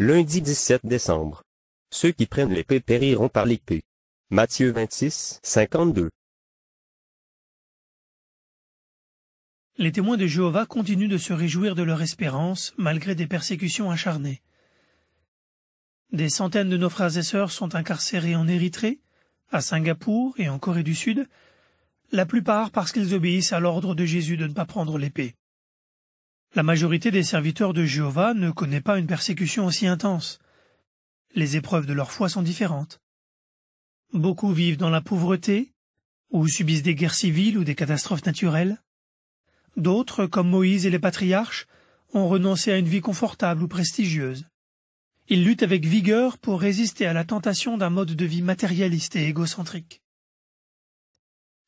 Lundi 17 décembre. Ceux qui prennent l'épée périront par l'épée. Matthieu 26, 52. Les témoins de Jéhovah continuent de se réjouir de leur espérance malgré des persécutions acharnées. Des centaines de nos frères et sœurs sont incarcérés en Érythrée, à Singapour et en Corée du Sud, la plupart parce qu'ils obéissent à l'ordre de Jésus de ne pas prendre l'épée. La majorité des serviteurs de Jéhovah ne connaît pas une persécution aussi intense. Les épreuves de leur foi sont différentes. Beaucoup vivent dans la pauvreté, ou subissent des guerres civiles ou des catastrophes naturelles. D'autres, comme Moïse et les patriarches, ont renoncé à une vie confortable ou prestigieuse. Ils luttent avec vigueur pour résister à la tentation d'un mode de vie matérialiste et égocentrique.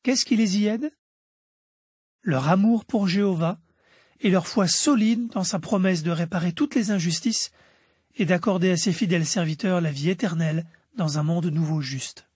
Qu'est-ce qui les y aide Leur amour pour Jéhovah, et leur foi solide dans sa promesse de réparer toutes les injustices et d'accorder à ses fidèles serviteurs la vie éternelle dans un monde nouveau juste.